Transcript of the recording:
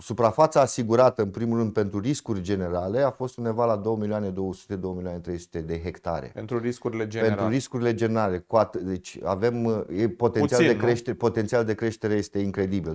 suprafața asigurată, în primul rând, pentru riscuri generale a fost undeva la 2 2 milioane 200 milioane 300 de hectare. Pentru riscurile generale. Pentru riscurile generale. Deci avem e, potențial, Puțin, de creștere, potențial de creștere este incredibil.